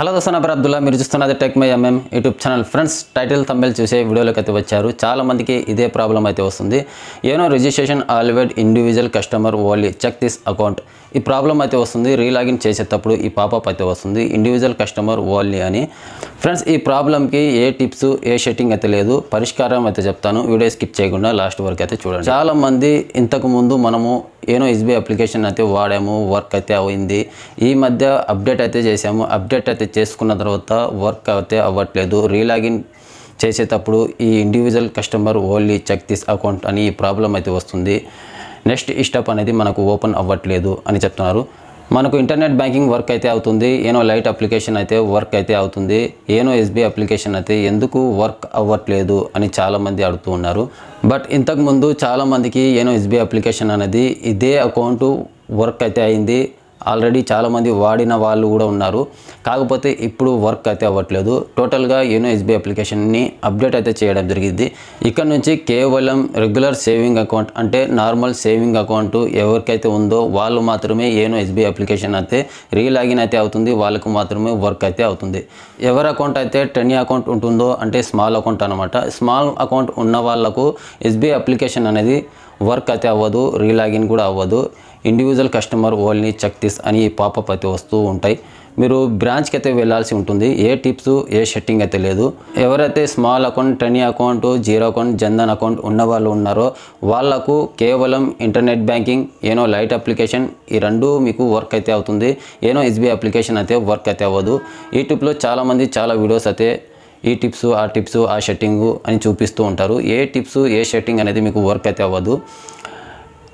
hello దోసన అబర్ మీరు చూస్తున్నది tech my MM YouTube channel friends title Tamil చూసే వీడియోలోకి అయితే వచ్చారు చాలామందికి ఇదే ప్రాబ్లం అయితే వస్తుంది ఏనో registration allowed individual customer only check this account ఈ ప్రాబ్లం అయితే వస్తుంది రీలాగిన్ చేసేటప్పుడు ఈ పాపప్ అయితే వస్తుంది ఇండివిజువల్ కస్టమర్ ఓన్లీ అని ఫ్రెండ్స్ ఈ ప్రాబ్లంకి ఏ టిప్స్ ఏ షెట్టింగ్ అయితే లేదు పరిష్కారం అయితే చెప్తాను వీడియో స్కిప్ చేయకుండా లాస్ట్ వరకు అయితే చూడండి చాలామంది ఇంతకుముందు మనము ఏనో ఎస్బీఐ అప్లికేషన్ అయితే వాడాము వర్క్ అయితే అయింది ఈ మధ్య అప్డేట్ అయితే చేసాము అప్డేట్ అయితే చేసుకున్న తర్వాత వర్క్ అయితే అవ్వట్లేదు రీలాగిన్ చేసేటప్పుడు ఈ individual customer only check this account అని ఈ ప్రాబ్లం అయితే వస్తుంది నెక్స్ట్ స్టెప్ అనేది మనకు ఓపెన్ అవ్వట్లేదు అని చెప్తున్నారు మనకు ఇంటర్నెట్ బ్యాంకింగ్ వర్క్ అయితే అవుతుంది ఏనో లైట్ అప్లికేషన్ అయితే వర్క్ అయితే అవుతుంది ఏనో ఎస్బీ అప్లికేషన్ అయితే ఎందుకు వర్క్ అవ్వట్లేదు అని చాలామంది అడుగుతూ ఉన్నారు బట్ ఇంతకుముందు చాలామందికి ఏనో ఎస్బీ అప్లికేషన్ అనేది ఇదే అకౌంట్ వర్క్ అయితే అయింది ఆల్రెడీ చాలామంది వాడిన వాళ్ళు కూడా ఉన్నారు కాకపోతే ఇప్పుడు వర్క్ అయితే అవ్వట్లేదు టోటల్గా యోనో ఎస్బీ అప్లికేషన్ని అప్డేట్ అయితే చేయడం జరిగింది ఇక్కడ నుంచి కేవలం రెగ్యులర్ సేవింగ్ అకౌంట్ అంటే నార్మల్ సేవింగ్ అకౌంట్ ఎవరికైతే ఉందో వాళ్ళు మాత్రమే యోనో ఎస్బీ అప్లికేషన్ అయితే రీలాగిన్ అయితే అవుతుంది వాళ్ళకు మాత్రమే వర్క్ అయితే అవుతుంది ఎవరి అకౌంట్ అయితే టెన్ అకౌంట్ ఉంటుందో అంటే స్మాల్ అకౌంట్ అనమాట స్మాల్ అకౌంట్ ఉన్న వాళ్లకు ఎస్బీ అప్లికేషన్ అనేది వర్క్ అయితే అవ్వదు రీలాగిన్ కూడా అవ్వదు individual customer only check this అని పాపప్ అయితే వస్తూ ఉంటాయి మీరు బ్రాంచ్కి అయితే వెళ్ళాల్సి ఉంటుంది ఏ టిప్స్ ఏ షెట్టింగ్ అయితే లేదు ఎవరైతే small account tiny account zero account Jan Dhan account ఉన్న వాళ్ళు ఉన్నారో వాళ్లకు కేవలం internet banking YONO lite application ఈ రెండు మీకు వర్క్ అయితే అవుతుంది ఏనో ఎస్బీఐ అప్లికేషన్ అయితే వర్క్ అయితే అవ్వదు యూట్యూబ్లో చాలామంది చాలా వీడియోస్ అయితే ఈ టిప్స్ ఆ టిప్స్ ఆ షెట్టింగ్ అని చూపిస్తూ ఉంటారు ఏ టిప్స్ ఏ షెట్టింగ్ అనేది మీకు వర్క్ అయితే అవ్వదు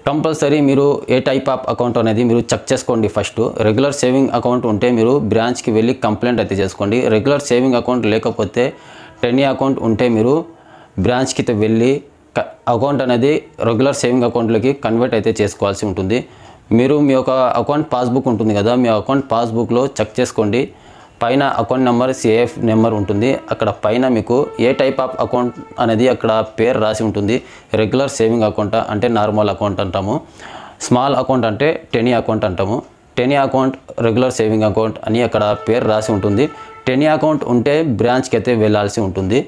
కంపల్సరీ మీరు ఏ టైప్ ఆఫ్ అకౌంట్ అనేది మీరు చెక్ చేసుకోండి ఫస్ట్ రెగ్యులర్ సేవింగ్ అకౌంట్ ఉంటే మీరు బ్రాంచ్కి వెళ్ళి కంప్లైంట్ అయితే చేసుకోండి రెగ్యులర్ సేవింగ్ అకౌంట్ లేకపోతే టెన్ అకౌంట్ ఉంటే మీరు బ్రాంచ్కి వెళ్ళి అకౌంట్ అనేది రెగ్యులర్ సేవింగ్ అకౌంట్లోకి కన్వర్ట్ అయితే చేసుకోవాల్సి ఉంటుంది మీరు మీ యొక్క అకౌంట్ పాస్బుక్ ఉంటుంది కదా మీ అకౌంట్ పాస్బుక్లో చెక్ చేసుకోండి పైన అకౌంట్ నెంబర్ సిఏఎఫ్ నెంబర్ ఉంటుంది అక్కడ పైన మీకు ఏ టైప్ ఆఫ్ అకౌంట్ అనేది అక్కడ పేరు రాసి ఉంటుంది రెగ్యులర్ సేవింగ్ అకౌంట్ అంటే నార్మల్ అకౌంట్ అంటాము స్మాల్ అకౌంట్ అంటే టెనీ అకౌంట్ అంటాము tiny account regular saving account అని అక్కడ పేరు రాసి ఉంటుంది టెనీ అకౌంట్ ఉంటే బ్రాంచ్కి అయితే వెళ్ళాల్సి ఉంటుంది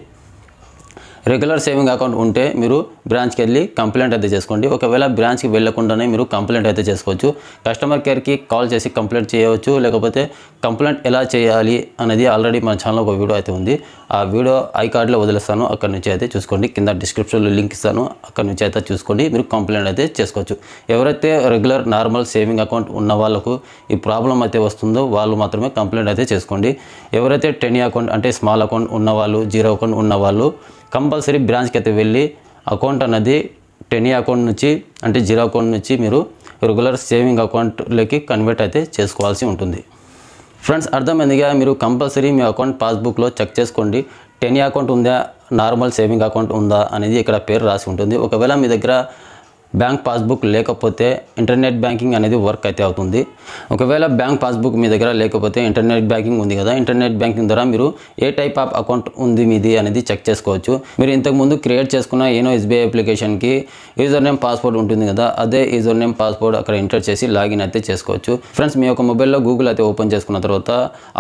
రెగ్యులర్ సేవింగ్ అకౌంట్ ఉంటే మీరు బ్రాంచ్కి వెళ్ళి కంప్లైంట్ అయితే చేసుకోండి ఒకవేళ బ్రాంచ్కి వెళ్లకుండానే మీరు కంప్లైంట్ అయితే చేసుకోవచ్చు కస్టమర్ కేర్కి కాల్ చేసి కంప్లైంట్ చేయవచ్చు లేకపోతే కంప్లైంట్ ఎలా చేయాలి అనేది ఆల్రెడీ మన ఛానల్ ఒక వీడియో అయితే ఉంది ఆ వీడియో ఐ కార్డులో వదిలేస్తాను అక్కడ నుంచి అయితే చూసుకోండి కింద డిస్క్రిప్షన్లో లింక్ ఇస్తాను అక్కడ నుంచి అయితే చూసుకోండి మీరు కంప్లైంట్ అయితే చేసుకోవచ్చు ఎవరైతే రెగ్యులర్ నార్మల్ సేవింగ్ అకౌంట్ ఉన్న వాళ్ళకు ఈ ప్రాబ్లం అయితే వస్తుందో వాళ్ళు మాత్రమే కంప్లైంట్ అయితే చేసుకోండి ఎవరైతే టెన్ అకౌంట్ అంటే స్మాల్ అకౌంట్ ఉన్న వాళ్ళు జీరో అకౌంట్ ఉన్న వాళ్ళు కంపల్సరీ బ్రాంచ్కి అయితే వెళ్ళి అకౌంట్ అన్నది టెనీ అకౌంట్ నుంచి అంటే జీరో అకౌంట్ నుంచి మీరు రెగ్యులర్ సేవింగ్ అకౌంట్లోకి కన్వర్ట్ అయితే చేసుకోవాల్సి ఉంటుంది ఫ్రెండ్స్ అర్థమైందిగా మీరు కంపల్సరీ మీ అకౌంట్ పాస్బుక్లో చెక్ చేసుకోండి టెనీ అకౌంట్ ఉందా నార్మల్ సేవింగ్ అకౌంట్ ఉందా అనేది ఇక్కడ పేరు రాసి ఉంటుంది ఒకవేళ మీ దగ్గర బ్యాంక్ పాస్బుక్ లేకపోతే ఇంటర్నెట్ బ్యాంకింగ్ అనేది వర్క్ అయితే అవుతుంది ఒకవేళ బ్యాంక్ పాస్బుక్ మీ దగ్గర లేకపోతే ఇంటర్నెట్ బ్యాంకింగ్ ఉంది కదా ఇంటర్నెట్ బ్యాంకింగ్ ద్వారా మీరు ఏ టైప్ ఆఫ్ అకౌంట్ ఉంది మీది అనేది చెక్ చేసుకోవచ్చు మీరు ఇంతకుముందు క్రియేట్ చేసుకున్న ఏనో ఎస్బీఐ అప్లికేషన్కి యూజర్ నేమ్ పాస్వర్డ్ ఉంటుంది కదా అదే యూజర్ నేమ్ పాస్వర్డ్ అక్కడ ఎంటర్ చేసి లాగిన్ అయితే చేసుకోవచ్చు ఫ్రెండ్స్ మీ యొక్క మొబైల్లో గూగుల్ అయితే ఓపెన్ చేసుకున్న తర్వాత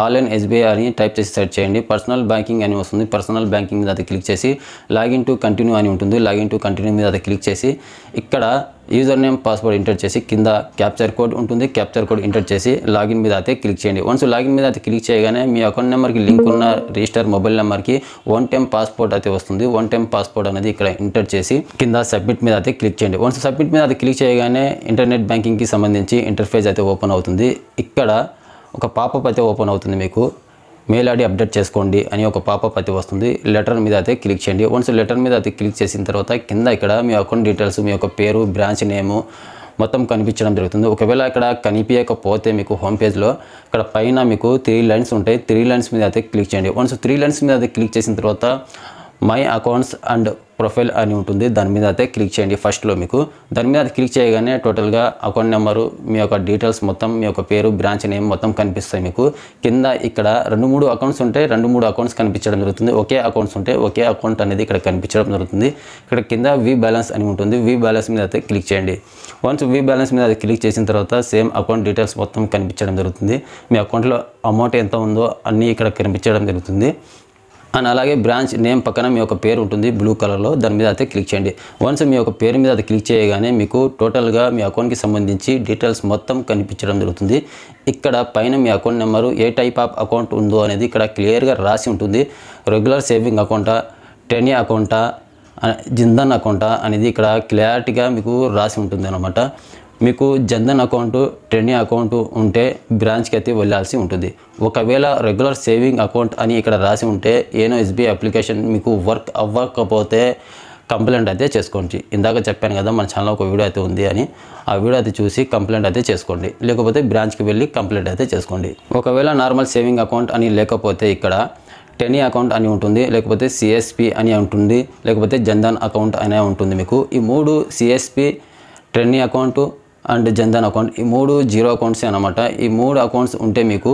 ఆన్లైన్ ఎస్బీఐ అని టైప్ చేసి సెర్చ్ చేయండి పర్సనల్ బ్యాంకింగ్ అని వస్తుంది పర్సనల్ బ్యాంకింగ్ మీద అయితే క్లిక్ చేసి లాగిన్ టు కంటిన్యూ అని ఉంటుంది లాగిన్ టు కంటిన్యూ మీద అయితే క్లిక్ చేసి ఇక్కడ యూజర్ నేమ్ పాస్వర్డ్ ఎంటర్ చేసి కింద క్యాప్చర్ కోడ్ ఉంటుంది క్యాప్చర్ కోడ్ ఎంటర్ చేసి లాగిన్ మీద అయితే క్లిక్ చేయండి వన్స్ లాగిన్ మీద అయితే క్లిక్ చేయగానే మీ అకౌంట్ నెంబర్కి లింక్ ఉన్న రిజిస్టర్ మొబైల్ నెంబర్కి వన్ టైం పాస్పోర్ట్ అయితే వస్తుంది వన్ టైం పాస్పోర్ట్ అనేది ఇక్కడ ఎంటర్ చేసి కింద సబ్మిట్ మీద అయితే క్లిక్ చేయండి వన్స్ సబ్మిట్ మీద అయితే క్లిక్ చేయగానే ఇంటర్నెట్ బ్యాంకింగ్కి సంబంధించి ఇంటర్ఫేస్ అయితే ఓపెన్ అవుతుంది ఇక్కడ ఒక పాపప్ అయితే ఓపెన్ అవుతుంది మీకు మెయిల్ ఐడి అప్డేట్ చేసుకోండి అని ఒక పాప ప్రతి వస్తుంది లెటర్ మీద అయితే క్లిక్ చేయండి వన్స్ లెటర్ మీద అయితే క్లిక్ చేసిన తర్వాత కింద ఇక్కడ మీ అకౌంట్ డీటెయిల్స్ మీ యొక్క పేరు బ్రాంచ్ నేము మొత్తం కనిపించడం జరుగుతుంది ఒకవేళ ఇక్కడ కనిపించకపోతే మీకు హోమ్ పేజ్లో ఇక్కడ పైన మీకు త్రీ లైన్స్ ఉంటాయి త్రీ లైన్స్ మీద అయితే క్లిక్ చేయండి వన్స్ త్రీ లైన్స్ మీద అయితే క్లిక్ చేసిన తర్వాత మై అకౌంట్స్ అండ్ ప్రొఫైల్ అని ఉంటుంది దాని మీద అయితే క్లిక్ చేయండి ఫస్ట్లో మీకు దాని మీద క్లిక్ చేయగానే టోటల్గా అకౌంట్ నెంబరు మీ యొక్క డీటెయిల్స్ మొత్తం మీ యొక్క పేరు బ్రాంచ్ నేమ్ మొత్తం కనిపిస్తాయి మీకు కింద ఇక్కడ రెండు మూడు అకౌంట్స్ ఉంటే రెండు మూడు అకౌంట్స్ కనిపించడం జరుగుతుంది ఒకే అకౌంట్స్ ఉంటే ఒకే అకౌంట్ అనేది ఇక్కడ కనిపించడం జరుగుతుంది ఇక్కడ కింద వీ బ్యాలెన్స్ అని ఉంటుంది వి బ్యాలెన్స్ మీద అయితే క్లిక్ చేయండి వన్స్ వి బ్యాలెన్స్ మీద క్లిక్ చేసిన తర్వాత సేమ్ అకౌంట్ డీటెయిల్స్ మొత్తం కనిపించడం జరుగుతుంది మీ అకౌంట్లో అమౌంట్ ఎంత ఉందో అన్నీ ఇక్కడ కనిపించడం జరుగుతుంది అండ్ అలాగే బ్రాంచ్ నేమ్ పక్కన మీ యొక్క పేరు ఉంటుంది బ్లూ కలర్లో దాని మీద అయితే క్లిక్ చేయండి వన్స్ మీ యొక్క పేరు మీద అది క్లిక్ చేయగానే మీకు టోటల్గా మీ అకౌంట్కి సంబంధించి డీటెయిల్స్ మొత్తం కనిపించడం జరుగుతుంది ఇక్కడ పైన మీ అకౌంట్ నెంబరు ఏ టైప్ ఆఫ్ అకౌంట్ ఉందో అనేది ఇక్కడ క్లియర్గా రాసి ఉంటుంది రెగ్యులర్ సేవింగ్ అకౌంటా టెన్ అకౌంటా జిందన్ అకౌంటా అనేది ఇక్కడ క్లారిటీగా మీకు రాసి ఉంటుంది అనమాట మీకు జన్ధన్ అకౌంటు ట్రెండింగ్ అకౌంటు ఉంటే బ్రాంచ్కి అయితే వెళ్ళాల్సి ఉంటుంది ఒకవేళ రెగ్యులర్ సేవింగ్ అకౌంట్ అని ఇక్కడ రాసి ఉంటే ఏనో ఎస్బీఐ అప్లికేషన్ మీకు వర్క్ అవ్వకపోతే కంప్లైంట్ అయితే చేసుకోండి ఇందాక చెప్పాను కదా మన ఛానల్ ఒక వీడియో అయితే ఉంది అని ఆ వీడియో అయితే చూసి కంప్లైంట్ అయితే చేసుకోండి లేకపోతే బ్రాంచ్కి వెళ్ళి కంప్లైంట్ అయితే చేసుకోండి ఒకవేళ నార్మల్ సేవింగ్ అకౌంట్ అని లేకపోతే ఇక్కడ టెనీ అకౌంట్ అని ఉంటుంది లేకపోతే సిఎస్పి అని ఉంటుంది లేకపోతే జన్ధన్ అకౌంట్ అనే ఉంటుంది మీకు ఈ మూడు CSP tiny account and Jan Dhan account ఈ మూడు జీరో అకౌంట్స్ అనమాట ఈ మూడు అకౌంట్స్ ఉంటే మీకు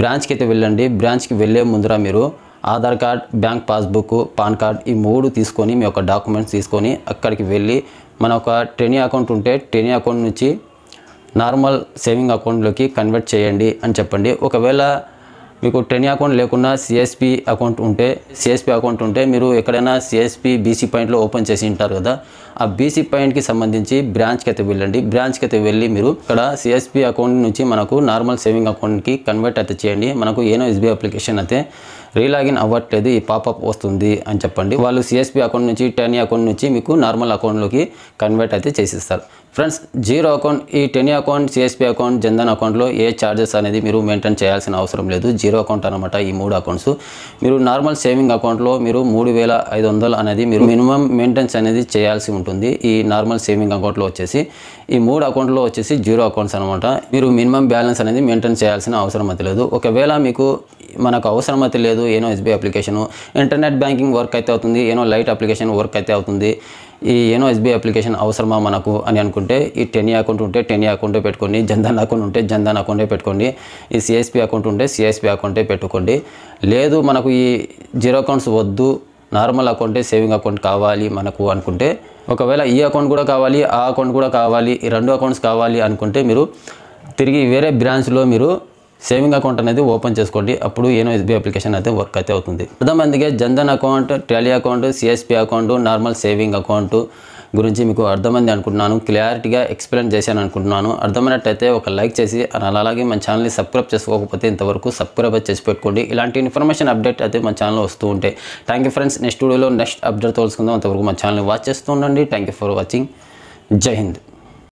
బ్రాంచ్కి అయితే వెళ్ళండి బ్రాంచ్కి వెళ్ళే ముందర మీరు Aadhaar card bank passbook PAN card ఈ మూడు తీసుకొని మీ యొక్క డాక్యుమెంట్స్ తీసుకొని అక్కడికి వెళ్ళి మన ఒక టెనీ అకౌంట్ ఉంటే టెనీ అకౌంట్ నుంచి నార్మల్ సేవింగ్ అకౌంట్లోకి కన్వర్ట్ చేయండి అని చెప్పండి ఒకవేళ మీకు టెన్ అకౌంట్ లేకుండా సిఎస్పి అకౌంట్ ఉంటే సిఎస్పి అకౌంట్ ఉంటే మీరు ఎక్కడైనా సిఎస్పి బీసీ పాయింట్లో ఓపెన్ చేసి ఉంటారు కదా ఆ బీసీ పాయింట్కి సంబంధించి బ్రాంచ్కి అయితే వెళ్ళండి బ్రాంచ్కి అయితే వెళ్ళి మీరు ఇక్కడ సిఎస్పి అకౌంట్ నుంచి మనకు నార్మల్ సేవింగ్ అకౌంట్కి కన్వర్ట్ అయితే చేయండి మనకు ఏనో ఎస్బీఐ అప్లికేషన్ అయితే రీలాగిన్ అవ్వట్లేదు ఈ పాపప్ వస్తుంది అని చెప్పండి వాళ్ళు సిఎస్పి అకౌంట్ నుంచి టెన్ అకౌంట్ నుంచి మీకు నార్మల్ అకౌంట్లోకి కన్వర్ట్ అయితే చేసిస్తారు ఫ్రెండ్స్ జీరో అకౌంట్ ఈ tiny account CSP account Jan Dhan అకౌంట్లో ఏ ఛార్జెస్ అనేది మీరు మెయింటైన్ చేయాల్సిన అవసరం లేదు జీరో అకౌంట్ అనమాట ఈ మూడు అకౌంట్స్ మీరు నార్మల్ సేవింగ్ అకౌంట్లో మీరు మూడు వేల ఐదు వందలు అనేది మీరు మినిమం మెయింటెన్స్ అనేది చేయాల్సి ఉంటుంది ఈ నార్మల్ సేవింగ్ అకౌంట్లో వచ్చేసి ఈ మూడు అకౌంట్లో వచ్చేసి జీరో అకౌంట్స్ అనమాట మీరు మినిమం బ్యాలెన్స్ అనేది మెయింటైన్ చేయాల్సిన అవసరం అయితే లేదు ఒకవేళ మీకు మనకు అవసరం అయితే లేదు YONO SBI application internet banking work అయితే అవుతుంది ఏనో లైట్ అప్లికేషన్ వర్క్ అయితే అవుతుంది ఈ ఏనో ఎస్బీఐ అప్లికేషన్ అవసరమా మనకు అని అనుకుంటే ఈ టెన్ అకౌంట్ ఉంటే టెన్ అకౌంటే పెట్టుకోండి జన్ధన్ అకౌంట్ ఉంటే జన్ధన్ అకౌంటే పెట్టుకోండి ఈ సిఎస్పి అకౌంట్ ఉంటే సిఎస్పి అకౌంటే పెట్టుకోండి లేదు మనకు ఈ జీరో అకౌంట్స్ వద్దు నార్మల్ అకౌంటే సేవింగ్ అకౌంట్ కావాలి మనకు అనుకుంటే ఒకవేళ ఈ అకౌంట్ కూడా కావాలి ఆ అకౌంట్ కూడా కావాలి ఈ రెండు అకౌంట్స్ కావాలి అనుకుంటే మీరు తిరిగి వేరే బ్రాంచ్లో మీరు సేవింగ్ అకౌంట్ అనేది ఓపెన్ చేసుకోండి అప్పుడు ఏనో ఎస్బీ అప్లికేషన్ అయితే వర్క్ అయితే అవుతుంది అర్థమైందిగా జన్ధన్ అకౌంట్ టాలీ account CSP account normal saving account గురించి మీకు అర్థమైంది అనుకుంటున్నాను క్లారిటీగా ఎక్స్ప్లెయిన్ చేశాను అనుకుంటున్నాను అర్థమైనట్టయితే ఒక లైక్ చేసి అలాగే మన ఛానల్ని సబ్స్క్రైబ్ చేసుకోకపోతే ఇంతవరకు సబ్స్క్రైబ్ చేసి పెట్టుకోండి ఇలాంటి ఇన్ఫర్మేషన్ అప్డేట్ అయితే మన ఛానల్లో వస్తూ ఉంటాయి థ్యాంక్ యూ ఫ్రెండ్స్ నెక్స్ట్ వీడియోలో నెక్స్ట్ అప్డేట్ తోలుసుకుందాం అంతవరకు మన ఛానల్ని వాచ్ చేస్తూ ఉండండి థ్యాంక్ యూ ఫర్ వాచింగ్ జై హింద్